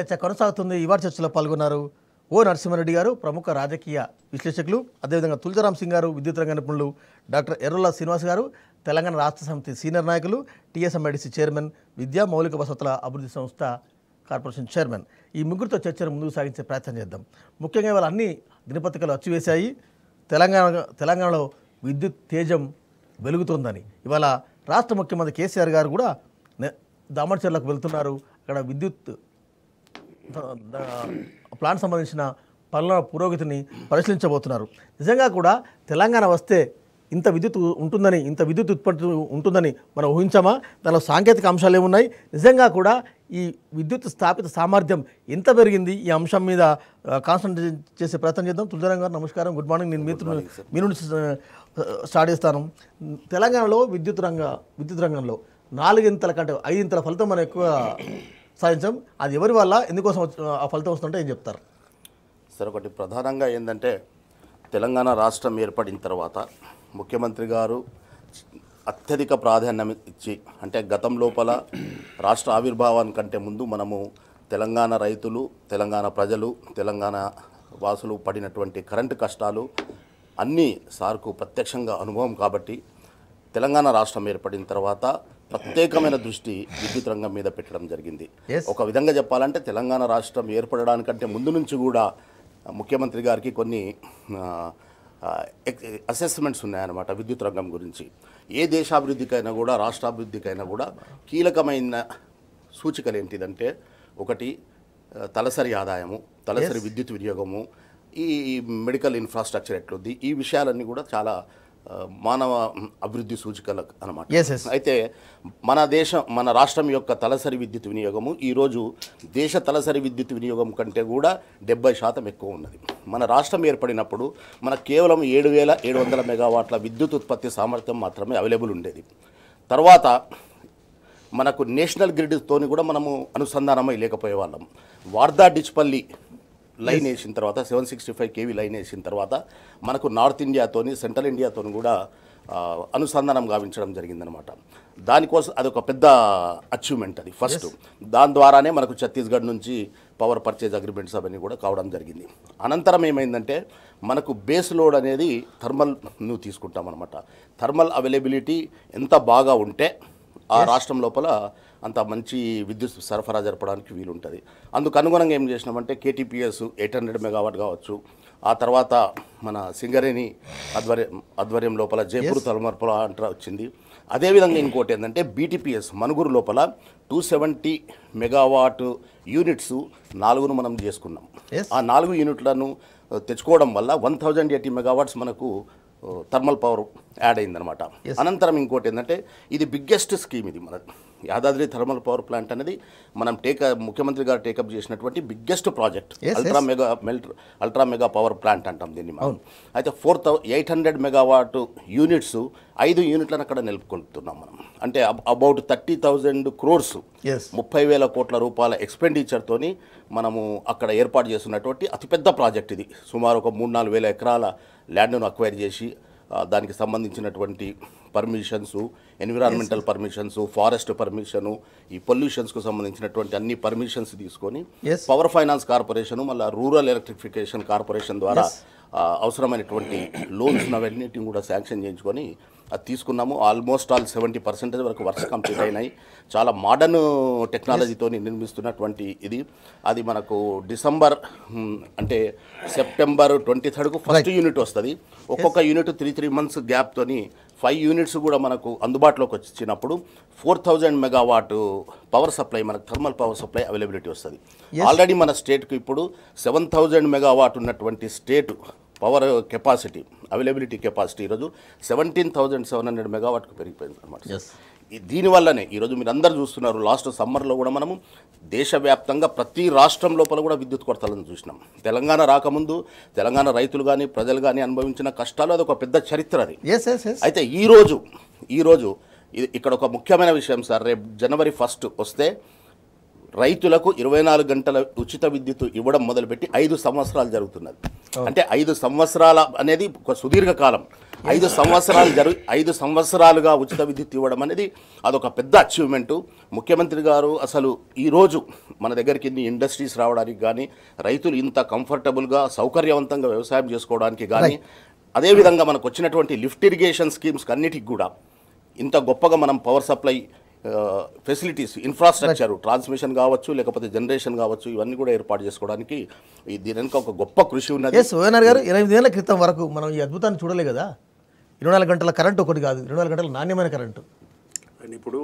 చర్చ కొనసాగుతుంది వారి చర్చలో పాల్గొన్నారు ఓ నరసింహారెడ్డి గారు ప్రముఖ రాజకీయ విశ్లేషకులు అదేవిధంగా తులజరామ్ సింగ్ గారు విద్యుత్ రంగ నిపుణులు డాక్టర్ ఎర్రుల్లా శ్రీనివాస్ గారు తెలంగాణ రాష్ట్ర సమితి సీనియర్ నాయకులు టీఎస్ఎంఐడిసి చైర్మన్ విద్యా మౌలిక వసతుల అభివృద్ధి సంస్థ కార్పొరేషన్ చైర్మన్ ఈ ముగ్గురితో చర్చను ముందుకు సాగించే ప్రయత్నం చేద్దాం ముఖ్యంగా ఇవాళ అన్ని దినపత్రికలు అచ్చివేశాయి తెలంగాణ తెలంగాణలో విద్యుత్ తేజం వెలుగుతోందని ఇవాళ రాష్ట్ర ముఖ్యమంత్రి కేసీఆర్ గారు కూడా దామర్చర్లకు వెళ్తున్నారు అక్కడ విద్యుత్ ప్లాన్ సంబంధించిన పనుల పురోగతిని పరిశీలించబోతున్నారు నిజంగా కూడా తెలంగాణ వస్తే ఇంత విద్యుత్ ఉంటుందని ఇంత విద్యుత్ ఉత్పత్తి ఉంటుందని మనం ఊహించామా దానిలో సాంకేతిక అంశాలు ఏమున్నాయి నిజంగా కూడా ఈ విద్యుత్ స్థాపిత సామర్థ్యం ఎంత పెరిగింది ఈ అంశం మీద కాన్సన్ట్రేషన్ చేసే ప్రయత్నం చేద్దాం తులజారాం గారు నమస్కారం గుడ్ మార్నింగ్ నేను మీతో మీ నుండి స్టార్ట్ చేస్తాను తెలంగాణలో విద్యుత్ రంగ విద్యుత్ రంగంలో నాలుగింతల కంటే ఐదింతల ఫలితం మనం ఎక్కువ సాధించాం అది ఎవరి వల్ల ఎందుకోసం ఆ ఫలితం వస్తుంటే ఏం చెప్తారు సార్ ఒకటి ప్రధానంగా ఏంటంటే తెలంగాణ రాష్ట్రం ఏర్పడిన తర్వాత ముఖ్యమంత్రి గారు అత్యధిక ప్రాధాన్యం ఇచ్చి అంటే గతం లోపల రాష్ట్ర ఆవిర్భావాన్ని కంటే ముందు మనము తెలంగాణ రైతులు తెలంగాణ ప్రజలు తెలంగాణ వాసులు పడినటువంటి కరెంటు కష్టాలు అన్నీ సార్కు ప్రత్యక్షంగా అనుభవం కాబట్టి తెలంగాణ రాష్ట్రం ఏర్పడిన తర్వాత ప్రత్యేకమైన దృష్టి విద్యుత్ రంగం మీద పెట్టడం జరిగింది ఒక విధంగా చెప్పాలంటే తెలంగాణ రాష్ట్రం ఏర్పడడానికంటే ముందు నుంచి కూడా ముఖ్యమంత్రి గారికి కొన్ని అసెస్మెంట్స్ ఉన్నాయన్నమాట విద్యుత్ రంగం గురించి ఏ దేశాభివృద్ధికైనా కూడా రాష్ట్రాభివృద్ధికైనా కూడా కీలకమైన సూచికలు ఏంటిదంటే ఒకటి తలసరి ఆదాయము తలసరి విద్యుత్ వినియోగము ఈ మెడికల్ ఇన్ఫ్రాస్ట్రక్చర్ ఎట్లుంది ఈ విషయాలన్నీ కూడా చాలా మానవ అభివృద్ధి సూచికలు అనమాట అయితే మన దేశం మన రాష్ట్రం యొక్క తలసరి విద్యుత్ వినియోగము ఈరోజు దేశ తలసరి విద్యుత్ వినియోగం కంటే కూడా డెబ్బై శాతం ఎక్కువ ఉన్నది మన రాష్ట్రం ఏర్పడినప్పుడు మన కేవలం ఏడు వేల ఏడు వందల మెగావాట్ల విద్యుత్ ఉత్పత్తి సామర్థ్యం మాత్రమే అవైలబుల్ ఉండేది తర్వాత మనకు నేషనల్ గ్రిడ్తోని కూడా మనము అనుసంధానమై లేకపోయే వాళ్ళం వార్దా డిచ్పల్లి లైన్ వేసిన తర్వాత seven sixty five KV line వేసిన తర్వాత మనకు నార్త్ ఇండియాతోని సెంట్రల్ ఇండియాతోని కూడా అనుసంధానం గావించడం జరిగిందనమాట దానికోసం అదొక పెద్ద అచీవ్మెంట్ అది ఫస్ట్ దాని ద్వారానే మనకు ఛత్తీస్గఢ్ నుంచి పవర్ పర్చేజ్ అగ్రిమెంట్స్ అవన్నీ కూడా కావడం జరిగింది అనంతరం ఏమైందంటే మనకు బేస్ లోడ్ అనేది థర్మల్ నువ్వు తీసుకుంటాం అనమాట థర్మల్ అవైలబిలిటీ ఎంత బాగా ఉంటే ఆ రాష్ట్రం లోపల అంత మంచి విద్యుత్ సరఫరా జరపడానికి వీలుంటుంది అందుకు అనుగుణంగా ఏం చేసినామంటే కేటీపీఎస్ ఎయిట్ హండ్రెడ్ మెగావాట్ కావచ్చు ఆ తర్వాత మన సింగరేణి ఆధ్వర్యం ఆధ్వర్యం లోపల జైపూర్ తలమర్పుల అంటే వచ్చింది అదేవిధంగా ఇంకోటి ఏంటంటే బీటీపీఎస్ మనుగురు లోపల టూ సెవెంటీ మెగావాట్ యూనిట్స్ నాలుగును మనం చేసుకున్నాం ఆ నాలుగు యూనిట్లను తెచ్చుకోవడం వల్ల వన్ థౌజండ్ ఎయిటీ మెగావాట్స్ మనకు థర్మల్ పవర్ యాడ్ అయిందనమాట అనంతరం ఇంకోటి ఏంటంటే ఇది బిగ్గెస్ట్ స్కీమ్ ఇది మనకు యాదాద్రి థర్మల్ పవర్ ప్లాంట్ అనేది మనం టేక్ ముఖ్యమంత్రి గారు టేకప్ చేసినటువంటి biggest project ultra mega ultra mega power plant అంటాం దీన్ని మనం అయితే four eight hundred megawatt units ఐదు యూనిట్లను అక్కడ నిలుపుకుంటున్నాం మనం అంటే అబౌట్ థర్టీ థౌజండ్ క్రోర్స్ ముప్పై వేల కోట్ల రూపాయల ఎక్స్పెండిచర్తోని మనము అక్కడ ఏర్పాటు చేస్తున్నటువంటి అతిపెద్ద ప్రాజెక్ట్ ఇది సుమారు ఒక మూడు నాలుగు వేల ఎకరాల ల్యాండ్ను అక్వైర్ చేసి దానికి సంబంధించినటువంటి permissions environmental permissions forest permission ఈ పొల్యూషన్స్కు సంబంధించినటువంటి అన్ని పర్మిషన్స్ తీసుకొని పవర్ ఫైనాన్స్ కార్పొరేషన్ మళ్ళీ రూరల్ ఎలక్ట్రిఫికేషన్ కార్పొరేషన్ ద్వారా అవసరమైనటువంటి లోన్స్ అవన్నిటిని కూడా శాంక్షన్ చేయించుకొని అది తీసుకున్నాము ఆల్మోస్ట్ ఆల్ సెవెంటీ పర్సెంటేజ్ వరకు వర్క్స్ కంప్లీట్ అయినాయి చాలా మోడర్న్ టెక్నాలజీతో నిర్మిస్తున్నటువంటి ఇది అది మనకు డిసెంబర్ అంటే సెప్టెంబర్ ట్వంటీ థర్డ్కు ఫస్ట్ యూనిట్ వస్తుంది ఒక్కొక్క యూనిట్ త్రీ త్రీ మంత్స్ గ్యాప్తోని ఫైవ్ యూనిట్స్ కూడా మనకు అందుబాటులోకి వచ్చినప్పుడు four thousand megawatt power supply మనకు థర్మల్ పవర్ సప్లై అవైలబిలిటీ వస్తుంది ఆల్రెడీ మన స్టేట్కు ఇప్పుడు సెవెన్ థౌజండ్ మెగావాట్ ఉన్నటువంటి state power capacity availability capacity ఈరోజు సెవెంటీన్ థౌజండ్ సెవెన్ హండ్రెడ్ మెగావాట్కు పెరిగిపోయింది అనమాట దీనివల్లనే ఈరోజు మీరు అందరు చూస్తున్నారు లాస్ట్ సమ్మర్లో కూడా మనము దేశవ్యాప్తంగా ప్రతి రాష్ట్రం లోపల కూడా విద్యుత్ కొరతలను చూసినాం తెలంగాణ రాకముందు తెలంగాణ రైతులు కానీ ప్రజలు కానీ అనుభవించిన కష్టాలు అదొక పెద్ద చరిత్ర అది అయితే ఈరోజు ఈరోజు ఇక్కడ ఒక ముఖ్యమైన విషయం సార్ రేపు జనవరి ఫస్ట్ వస్తే రైతులకు ఇరవై నాలుగు గంటల ఉచిత విద్యుత్ ఇవ్వడం మొదలుపెట్టి ఐదు సంవత్సరాలు జరుగుతున్నది అంటే ఐదు సంవత్సరాల అనేది ఒక సుదీర్ఘకాలం ఐదు సంవత్సరాలు జరు ఐదు సంవత్సరాలుగా ఉచిత విద్యుత్ ఇవ్వడం అనేది అదొక పెద్ద అచీవ్మెంటు ముఖ్యమంత్రి గారు అసలు ఈరోజు మన దగ్గరికి ఇన్ని ఇండస్ట్రీస్ రావడానికి కానీ రైతులు ఇంత కంఫర్టబుల్గా సౌకర్యవంతంగా వ్యవసాయం చేసుకోవడానికి కానీ అదేవిధంగా మనకు వచ్చినటువంటి లిఫ్ట్ ఇరిగేషన్ స్కీమ్స్ అన్నిటికి కూడా ఇంత గొప్పగా మనం power supply facilities infrastructure transmission కావచ్చు లేకపోతే జనరేషన్ కావచ్చు ఇవన్నీ కూడా ఏర్పాటు చేసుకోవడానికి దీని వెనుక ఒక గొప్ప కృషి ఉన్నది సోయనర్ గారు ఎనిమిది ఏళ్ళ క్రితం వరకు మనం ఈ అద్భుతాన్ని చూడలే కదా ఇరవై నాలుగు గంటల కరెంటు ఒకటి కాదు ఇరవై నాలుగు గంటల నాణ్యమైన కరెంటు అండ్ ఇప్పుడు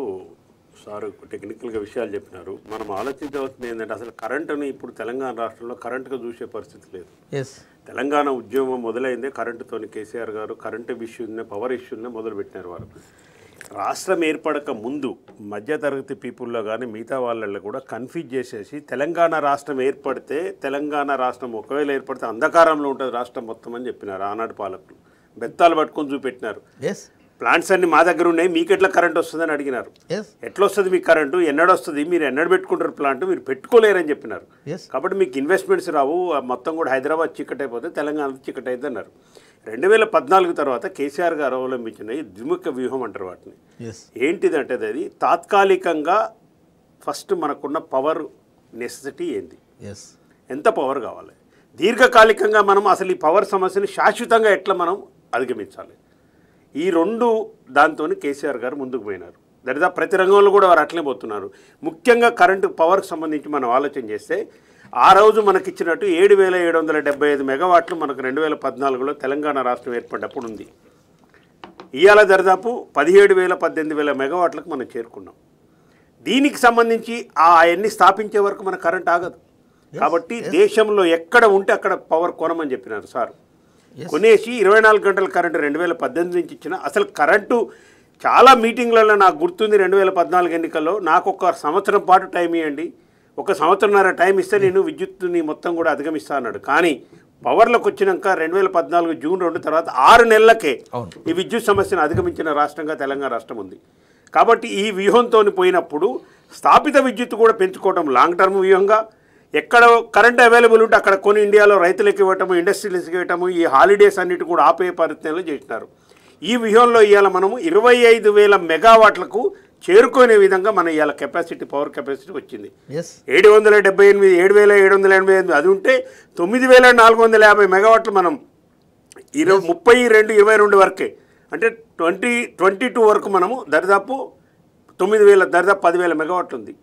సార్ టెక్నికల్గా విషయాలు చెప్పినారు మనం ఆలోచించవలసింది ఏంటంటే అసలు కరెంటుని ఇప్పుడు తెలంగాణ రాష్ట్రంలో కరెంటుగా చూసే పరిస్థితి లేదు ఎస్ తెలంగాణ ఉద్యమం మొదలైందే కరెంటుతో కేసీఆర్ గారు కరెంటు ఇష్యూనే పవర్ ఇష్యూనే మొదలుపెట్టినారు వారు రాష్ట్రం ఏర్పడక ముందు మధ్యతరగతి పీపుల్లో కానీ మిగతా వాళ్ళల్లో కూడా కన్ఫ్యూజ్ చేసేసి తెలంగాణ రాష్ట్రం ఏర్పడితే తెలంగాణ రాష్ట్రం ఒకవేళ ఏర్పడితే అంధకారంలో ఉంటుంది రాష్ట్రం మొత్తం అని చెప్పినారు ఆనాడు పాలకులు బెత్తాలు పట్టుకొని చూపెట్టినారు ప్లాంట్స్ అన్ని మా దగ్గర ఉన్నాయి మీకు ఎట్లా కరెంట్ వస్తుందని అడిగినారు ఎట్లా వస్తుంది మీకు కరెంటు ఎన్నడొస్తుంది వస్తుంది మీరు ఎన్నడ పెట్టుకుంటారు ప్లాంట్ మీరు పెట్టుకోలేరని చెప్పినారు కాబట్టి మీకు ఇన్వెస్ట్మెంట్స్ రావు మొత్తం కూడా హైదరాబాద్ చిక్కటైపోతే తెలంగాణ చిక్కటైంది అన్నారు రెండు వేల పద్నాలుగు తర్వాత కేసీఆర్ గారు అవలంబించిన ఈ ద్విముఖ వ్యూహం అంటారు వాటిని ఏంటిదంటే అది తాత్కాలికంగా ఫస్ట్ మనకున్న పవర్ నెసెసిటీ ఏంది ఎంత పవర్ కావాలి దీర్ఘకాలికంగా మనం అసలు ఈ పవర్ సమస్యని శాశ్వతంగా ఎట్లా మనం అధిగమించాలి ఈ రెండు దాంతో కేసీఆర్ గారు ముందుకు పోయినారు దరిదా ప్రతి రంగంలో కూడా వారు అట్లే పోతున్నారు ముఖ్యంగా కరెంటు పవర్కి సంబంధించి మనం ఆలోచన చేస్తే ఆ రోజు మనకిచ్చినట్టు ఏడు వేల ఏడు వందల డెబ్బై ఐదు మెగావాట్లు మనకు రెండు వేల పద్నాలుగులో తెలంగాణ రాష్ట్రం ఏర్పడినప్పుడు ఉంది ఇవాళ దరిదాపు పదిహేడు వేల పద్దెనిమిది వేల మెగావాట్లకు మనం చేరుకున్నాం దీనికి సంబంధించి ఆ అవన్నీ స్థాపించే వరకు మన కరెంట్ ఆగదు కాబట్టి దేశంలో ఎక్కడ ఉంటే అక్కడ పవర్ కొనమని చెప్పినారు సార్ కొనేసి ఇరవై నాలుగు గంటల కరెంటు రెండు వేల పద్దెనిమిది నుంచి ఇచ్చిన అసలు కరెంటు చాలా మీటింగ్లలో నాకు గుర్తుంది రెండు వేల పద్నాలుగు ఎన్నికల్లో నాకు ఒక సంవత్సరం పాటు టైం ఇవ్వండి ఒక సంవత్సరంన్నర టైం ఇస్తే నేను విద్యుత్ని మొత్తం కూడా అధిగమిస్తా అన్నాడు కానీ పవర్లోకి వచ్చినాక రెండు వేల పద్నాలుగు జూన్ రెండు తర్వాత ఆరు నెలలకే ఈ విద్యుత్ సమస్యను అధిగమించిన రాష్ట్రంగా తెలంగాణ రాష్ట్రం ఉంది కాబట్టి ఈ వ్యూహంతో పోయినప్పుడు స్థాపిత విద్యుత్ కూడా పెంచుకోవడం లాంగ్ టర్మ్ వ్యూహంగా ఎక్కడ కరెంట్ అవైలబుల్ ఉంటే అక్కడ కొన్ని ఇండియాలో రైతులకు ఇవ్వటము ఇండస్ట్రీలకు ఇవ్వటము ఈ హాలిడేస్ అన్నిటి కూడా ఆపే ప్రయత్నాలు చేసినారు ఈ వ్యూహంలో ఇవాళ మనము ఇరవై ఐదు వేల మెగావాట్లకు చేరుకునే విధంగా మన ఇవాళ కెపాసిటీ పవర్ కెపాసిటీ వచ్చింది ఏడు వందల డెబ్బై ఎనిమిది ఏడు వేల ఏడు వందల ఎనభై ఎనిమిది అది ఉంటే తొమ్మిది వేల నాలుగు వందల యాభై మెగావాట్లు మనం ఇరవై ముప్పై రెండు ఇరవై రెండు వరకే అంటే ట్వంటీ ట్వంటీ టూ వరకు మనము దరిదాపు తొమ్మిది వేల దరిదాపు పదివేల మెగావాట్లు ఉంది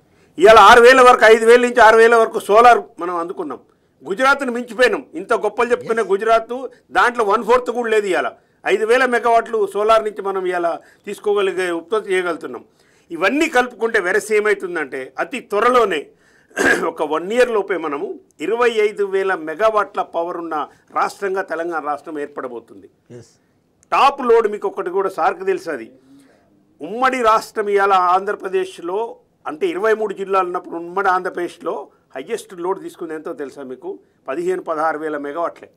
ఇవాళ ఆరు వేల వరకు ఐదు వేల నుంచి ఆరు వేల వరకు సోలార్ మనం అందుకున్నాం గుజరాత్ను మించిపోయినాం ఇంత గొప్పలు చెప్పుకునే గుజరాత్ దాంట్లో వన్ ఫోర్త్ కూడా లేదు ఇవాళ ఐదు వేల మెగావాట్లు సోలార్ నుంచి మనం ఇలా తీసుకోగలిగే ఉత్పత్తి చేయగలుగుతున్నాం ఇవన్నీ కలుపుకుంటే వెరస్ ఏమవుతుందంటే అతి త్వరలోనే ఒక వన్ ఇయర్ లోపే మనము ఇరవై ఐదు వేల మెగావాట్ల పవర్ ఉన్న రాష్ట్రంగా తెలంగాణ రాష్ట్రం ఏర్పడబోతుంది టాప్ లోడ్ మీకు ఒకటి కూడా సార్కు తెలుసు అది ఉమ్మడి రాష్ట్రం ఇవాళ ఆంధ్రప్రదేశ్లో అంటే ఇరవై మూడు జిల్లాలు ఉన్నప్పుడు ఉమ్మడి ఆంధ్రప్రదేశ్లో హయ్యెస్ట్ లోడ్ తీసుకుంది ఎంతో తెలుసా మీకు పదిహేను పదహారు వేల మెగావాట్లే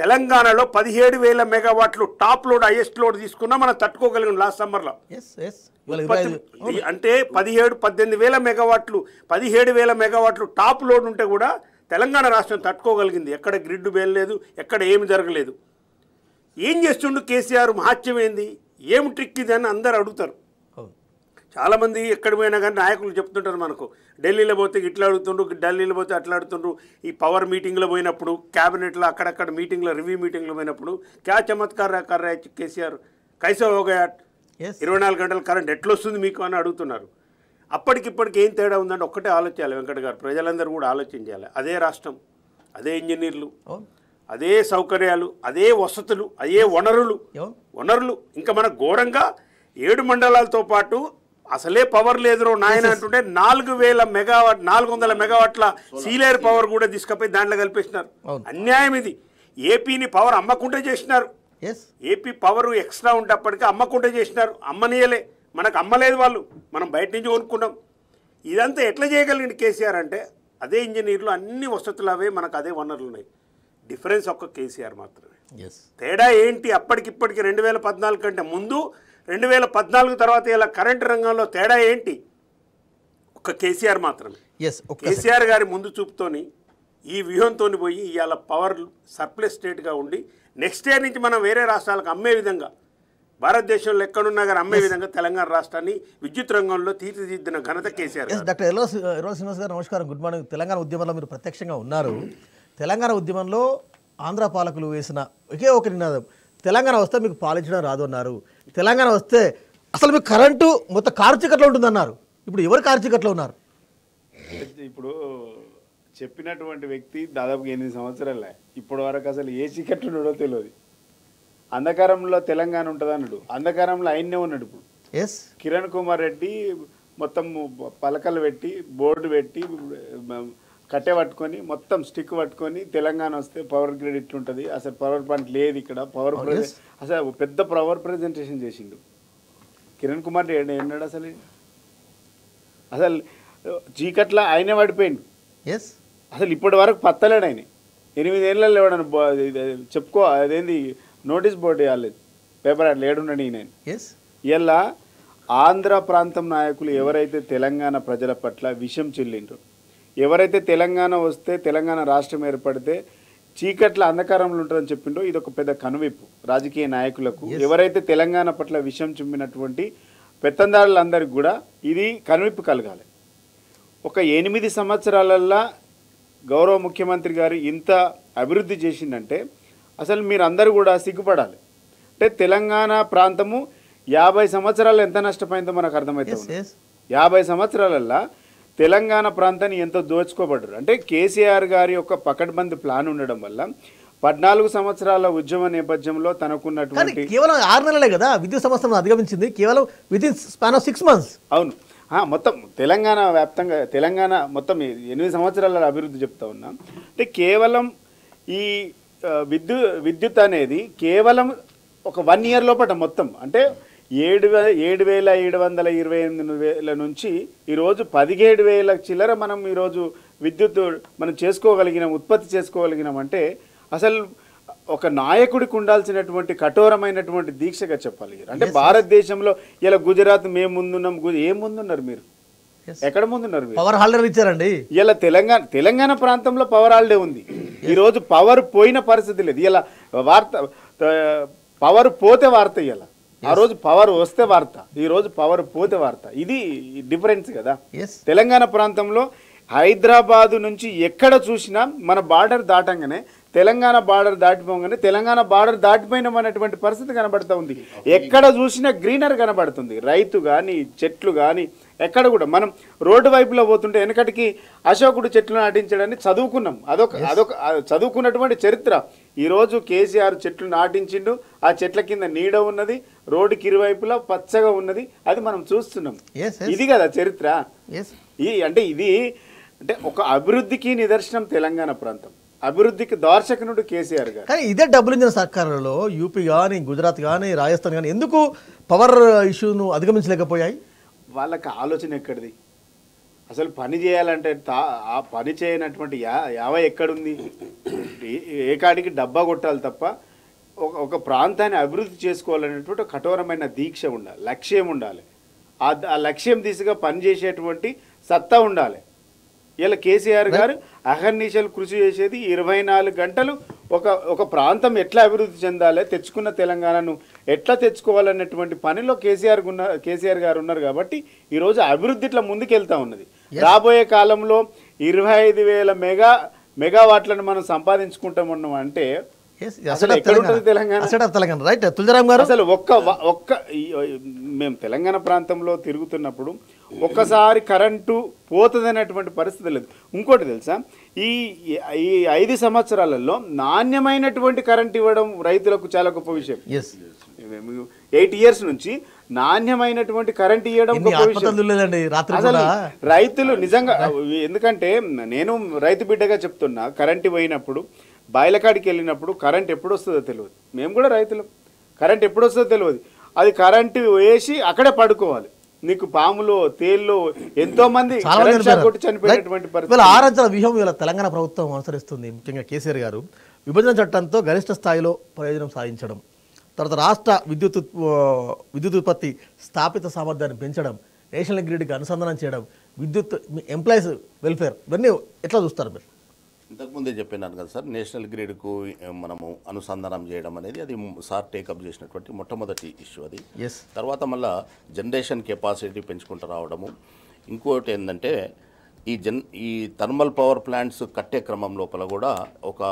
తెలంగాణలో పదిహేడు వేల మెగావాట్లు టాప్ లోడ్ హైయెస్ట్ లోడ్ తీసుకున్నా మనం తట్టుకోగలిగిన లాస్ట్ సమ్మర్లో అంటే పదిహేడు పద్దెనిమిది వేల మెగావాట్లు పదిహేడు వేల మెగావాట్లు టాప్ లోడ్ ఉంటే కూడా తెలంగాణ రాష్ట్రం తట్టుకోగలిగింది ఎక్కడ గ్రిడ్ వేయలేదు ఎక్కడ ఏమి జరగలేదు ఏం చేస్తుండు కేసీఆర్ మహాత్యం ఏంది ఏం ట్రిక్ ఇది అని అందరు అడుగుతారు చాలామంది ఎక్కడ పోయినా కానీ నాయకులు చెప్తుంటారు మనకు ఢిల్లీలో పోతే ఇట్లా అడుగుతుండ్రు ఢిల్లీలో పోతే అట్లా అడుగుతుండ్రు ఈ పవర్ మీటింగ్లో పోయినప్పుడు క్యాబినెట్లో అక్కడక్కడ మీటింగ్లో రివ్యూ మీటింగ్లో పోయినప్పుడు క్యా చమత్కార రాకారా కేసీఆర్ కైసా హోగయా ఇరవై నాలుగు గంటల కరెంట్ ఎట్లొస్తుంది మీకు అని అడుగుతున్నారు అప్పటికిప్పటికి ఏం తేడా ఉందంటే ఒక్కటే ఆలోచించాలి వెంకట గారు ప్రజలందరూ కూడా ఆలోచించాలి అదే రాష్ట్రం అదే ఇంజనీర్లు oh. అదే సౌకర్యాలు అదే వసతులు అదే వనరులు oh. వనరులు ఇంకా మన ఘోరంగా ఏడు మండలాలతో పాటు అసలే పవర్ లేదురో నాయన అంటుంటే నాలుగు వేల మెగావాట్ నాలుగు వందల మెగావాట్ల సీలేర్ పవర్ కూడా తీసుకుపోయి దాంట్లో కలిపేసినారు అన్యాయం ఇది ఏపీని పవర్ అమ్మకుంటే చేసినారు ఏపీ పవర్ ఎక్స్ట్రా ఉండేప్పటికీ అమ్మకుంటే చేసినారు అమ్మనీయలే మనకు అమ్మలేదు వాళ్ళు మనం బయట నుంచి కొనుక్కున్నాం ఇదంతా ఎట్లా చేయగలిగింది కేసీఆర్ అంటే అదే ఇంజనీర్లు అన్ని వసతులు అవే మనకు అదే వనరులు ఉన్నాయి డిఫరెన్స్ ఒక్క కేసీఆర్ మాత్రమే తేడా ఏంటి అప్పటికిప్పటికి రెండు వేల పద్నాలుగు కంటే ముందు రెండు వేల పద్నాలుగు తర్వాత ఇలా కరెంటు రంగంలో తేడా ఏంటి ఒక్క కేసీఆర్ మాత్రమే కేసీఆర్ గారి ముందు చూపుతోని ఈ వ్యూహంతో పోయి ఇవాళ పవర్ సర్ప్లస్ స్టేట్గా ఉండి నెక్స్ట్ ఇయర్ నుంచి మనం వేరే రాష్ట్రాలకు అమ్మే విధంగా భారతదేశంలో ఎక్కడున్నా కానీ అమ్మే విధంగా తెలంగాణ రాష్ట్రాన్ని విద్యుత్ రంగంలో తీర్చిదిద్దిన ఘనత కేసీఆర్ డాక్టర్ ఎల్లో ఎల్లో శ్రీనివాస్ గారు నమస్కారం గుడ్ మార్నింగ్ తెలంగాణ ఉద్యమంలో మీరు ప్రత్యక్షంగా ఉన్నారు తెలంగాణ ఉద్యమంలో ఆంధ్ర పాలకులు వేసిన ఒకే ఒక నినాదం తెలంగాణ వస్తే మీకు పాలించడం రాదు అన్నారు తెలంగాణ వస్తే అసలు మీకు కరెంటు మొత్తం కారు చీకట్లో ఉంటుందన్నారు ఇప్పుడు ఎవరు కారు చీకట్లో ఉన్నారు ఇప్పుడు చెప్పినటువంటి వ్యక్తి దాదాపు ఎనిమిది సంవత్సరాలే ఇప్పటి వరకు అసలు ఏ చీకట్లు ఉండడో తెలియదు అంధకారంలో తెలంగాణ ఉంటుంది అన్నాడు అంధకారంలో ఆయన్నే ఉన్నాడు ఇప్పుడు ఎస్ కిరణ్ కుమార్ రెడ్డి మొత్తం పలకలు పెట్టి బోర్డు పెట్టి కట్టె పట్టుకొని మొత్తం స్టిక్ పట్టుకొని తెలంగాణ వస్తే పవర్ గ్రిడ్ ఇట్లుంటుంది అసలు పవర్ ప్లాంట్ లేదు ఇక్కడ పవర్ oh, అసలు పెద్ద పవర్ ప్రజెంటేషన్ చేసిండు కిరణ్ కుమార్ ఏంటాడు అసలు అసలు చీకట్ల ఆయనే పడిపోయిండు ఎస్ అసలు ఇప్పటి వరకు పత్తలేడు ఆయన ఎనిమిది ఏళ్ళలో ఎవడని చెప్పుకో అదేంది నోటీస్ బోర్డు వేయాలేదు పేపర్ అట్లా ఏడున్నాడు ఈయన ఎస్ ఇలా ఆంధ్ర ప్రాంతం నాయకులు ఎవరైతే తెలంగాణ ప్రజల పట్ల విషయం చెల్లిండ్రు ఎవరైతే తెలంగాణ వస్తే తెలంగాణ రాష్ట్రం ఏర్పడితే చీకట్ల అంధకారంలో ఉంటారని చెప్పిండో ఇది ఒక పెద్ద కనువిప్పు రాజకీయ నాయకులకు ఎవరైతే తెలంగాణ పట్ల విషయం చుమ్మినటువంటి పెత్తందారులందరికీ కూడా ఇది కనువిప్పు కలగాలి ఒక ఎనిమిది సంవత్సరాలల్లా గౌరవ ముఖ్యమంత్రి గారు ఇంత అభివృద్ధి చేసిందంటే అసలు మీరందరూ కూడా సిగ్గుపడాలి అంటే తెలంగాణ ప్రాంతము యాభై సంవత్సరాలు ఎంత నష్టపోయిందో మనకు అర్థమవుతుంది యాభై సంవత్సరాలల్లా తెలంగాణ ప్రాంతాన్ని ఎంతో దోచుకోబడ్డారు అంటే కేసీఆర్ గారి యొక్క పకడ్బంది ప్లాన్ ఉండడం వల్ల పద్నాలుగు సంవత్సరాల ఉద్యమ నేపథ్యంలో తనకున్నటువంటి కేవలం ఆరు నెలలే కదా విద్యుత్ సంస్థను అధిగమించింది కేవలం with in span of six months అవును మొత్తం తెలంగాణ వ్యాప్తంగా తెలంగాణ మొత్తం ఎనిమిది సంవత్సరాల అభివృద్ధి చెప్తా ఉన్నా అంటే కేవలం ఈ విద్యుత్ విద్యుత్ అనేది కేవలం ఒక వన్ ఇయర్ లోపల మొత్తం అంటే ఏడు ఏడు వేల ఏడు వందల ఇరవై ఎనిమిది వేల నుంచి ఈరోజు పదిహేడు వేల చిల్లర మనం ఈరోజు విద్యుత్ మనం చేసుకోగలిగినాం ఉత్పత్తి చేసుకోగలిగినామంటే అసలు ఒక నాయకుడికి ఉండాల్సినటువంటి కఠోరమైనటువంటి దీక్షగా చెప్పాలి అంటే భారతదేశంలో ఇలా గుజరాత్ మేము ముందున్నాం ఏం ముందున్నారు మీరు ఎక్కడ ముందున్నారు పవర్ హాల్డర్ ఇచ్చారండి ఇలా తెలంగాణ తెలంగాణ ప్రాంతంలో పవర్ హాల్డే ఉంది ఈరోజు పవర్ పోయిన పరిస్థితి లేదు ఇలా వార్త పవర్ పోతే వార్త ఇలా ఆ రోజు పవర్ వస్తే వార్త ఈ రోజు పవర్ పోతే వార్త ఇది డిఫరెన్స్ కదా తెలంగాణ ప్రాంతంలో హైదరాబాదు నుంచి ఎక్కడ చూసినా మన బార్డర్ దాటంగానే తెలంగాణ బార్డర్ దాటిపోగానే తెలంగాణ బార్డర్ దాటిపోయినమనేటువంటి పరిస్థితి కనబడుతూ ఉంది ఎక్కడ చూసినా గ్రీనర్ కనబడుతుంది రైతు కానీ చెట్లు కానీ ఎక్కడ కూడా మనం రోడ్డు వైపులో పోతుంటే వెనకటికి అశోకుడు చెట్లు నాటించడాన్ని చదువుకున్నాం అదొక అదొక చదువుకున్నటువంటి చరిత్ర ఈరోజు కేసీఆర్ చెట్లు నాటించిండు ఆ చెట్ల కింద నీడ ఉన్నది రోడ్డుకి ఇరువైపులా పచ్చగా ఉన్నది అది మనం చూస్తున్నాం ఇది కదా చరిత్ర ఈ అంటే ఇది అంటే ఒక అభివృద్ధికి నిదర్శనం తెలంగాణ ప్రాంతం అభివృద్ధికి దార్శకనుడు కేసీఆర్ గారు కానీ ఇదే డబ్బులు ఇచ్చిన సర్కారులలో యూపీ కానీ గుజరాత్ కానీ రాజస్థాన్ కానీ ఎందుకు పవర్ ఇష్యూను అధిగమించలేకపోయాయి వాళ్ళకి ఆలోచన ఎక్కడిది అసలు పని చేయాలంటే తా ఆ పని చేయనటువంటి యా యావ ఎక్కడుంది ఏ కాడికి డబ్బా కొట్టాలి తప్ప ఒక ఒక ప్రాంతాన్ని అభివృద్ధి చేసుకోవాలనేటువంటి కఠోరమైన దీక్ష ఉండాలి లక్ష్యం ఉండాలి ఆ లక్ష్యం దిశగా పనిచేసేటువంటి సత్తా ఉండాలి ఇలా కేసీఆర్ గారు అహర్నిశలు కృషి చేసేది ఇరవై గంటలు ఒక ఒక ప్రాంతం ఎట్లా అభివృద్ధి చెందాలి తెచ్చుకున్న తెలంగాణను ఎట్లా తెచ్చుకోవాలన్నటువంటి పనిలో కేసీఆర్ ఉన్న కేసీఆర్ గారు ఉన్నారు కాబట్టి ఈరోజు అభివృద్ధి ఇట్లా ముందుకెళ్తా ఉన్నది రాబోయే కాలంలో ఇరవై ఐదు వేల మెగా మెగావాట్లను మనం సంపాదించుకుంటామన్నాం అంటే అసలు తెలంగాణ తెలంగాణ రైట్ తులజరామ్ గారు అసలు ఒక్క ఒక్క మేము తెలంగాణ ప్రాంతంలో తిరుగుతున్నప్పుడు ఒక్కసారి కరెంటు పోతుందనేటువంటి పరిస్థితి లేదు ఇంకోటి తెలుసా ఈ ఈ ఐదు సంవత్సరాలలో నాణ్యమైనటువంటి కరెంట్ ఇవ్వడం రైతులకు చాలా గొప్ప విషయం ఎయిట్ ఇయర్స్ నుంచి నాణ్యమైనటువంటి కరెంట్ ఇవ్వడం అసలు రైతులు నిజంగా ఎందుకంటే నేను రైతు బిడ్డగా చెప్తున్నా కరెంట్ పోయినప్పుడు బాయిలకాడికి వెళ్ళినప్పుడు కరెంట్ ఎప్పుడు వస్తుందో తెలియదు మేము కూడా రైతులు కరెంట్ ఎప్పుడు వస్తుందో తెలియదు అది కరెంటు వేసి అక్కడే పడుకోవాలి నీకు పాములు తేళ్లు ఎంతో మంది ఆరాధ్యాల వ్యూహం ఇలా తెలంగాణ ప్రభుత్వం అనుసరిస్తుంది ముఖ్యంగా కేసీఆర్ గారు విభజన చట్టంతో గరిష్ట స్థాయిలో ప్రయోజనం సాధించడం తర్వాత రాష్ట్ర విద్యుత్ విద్యుత్ ఉత్పత్తి స్థాపిత సామర్థ్యాన్ని పెంచడం నేషనల్ గ్రిడ్కి అనుసంధానం చేయడం విద్యుత్ ఎంప్లాయీస్ వెల్ఫేర్ ఇవన్నీ ఎట్లా చూస్తారు మీరు ఇంతకుముందే చెప్పినాను కదా సార్ నేషనల్ గ్రిడ్కు మనము అనుసంధానం చేయడం అనేది అది సార్ టేకప్ చేసినటువంటి మొట్టమొదటి ఇష్యూ అది తర్వాత మళ్ళీ జనరేషన్ కెపాసిటీ పెంచుకుంటూ రావడము ఇంకోటి ఏంటంటే ఈ జన్ ఈ థర్మల్ పవర్ ప్లాంట్స్ కట్టే క్రమం లోపల కూడా ఒక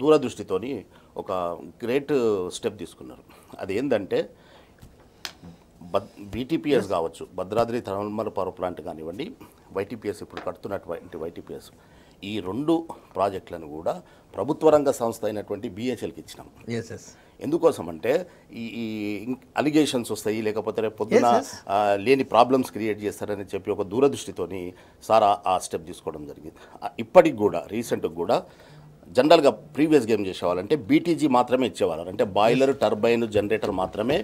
దూరదృష్టితోని ఒక గ్రేట్ స్టెప్ తీసుకున్నారు అది ఏంటంటే బద్ బీటీపీఎస్ కావచ్చు భద్రాద్రి థర్మల్ పవర్ ప్లాంట్ కానివ్వండి వైటీపీఎస్ ఇప్పుడు కడుతున్నటువంటి వైటీపీఎస్ ఈ రెండు ప్రాజెక్టులను కూడా ప్రభుత్వ రంగ సంస్థ అయినటువంటి బీహెచ్ఎల్కి ఇచ్చినాం ఎందుకోసం అంటే ఈ అలిగేషన్స్ వస్తాయి లేకపోతే రేపు పొద్దున లేని ప్రాబ్లమ్స్ క్రియేట్ చేస్తారని చెప్పి ఒక దూరదృష్టితోని సారా ఆ స్టెప్ తీసుకోవడం జరిగింది ఇప్పటికి కూడా రీసెంట్గా కూడా జనరల్గా ప్రీవియస్ గేమ్ చేసేవాళ్ళంటే బీటీజీ మాత్రమే ఇచ్చేవాళ్ళు అంటే బాయిలర్ టర్బైన్ జనరేటర్ మాత్రమే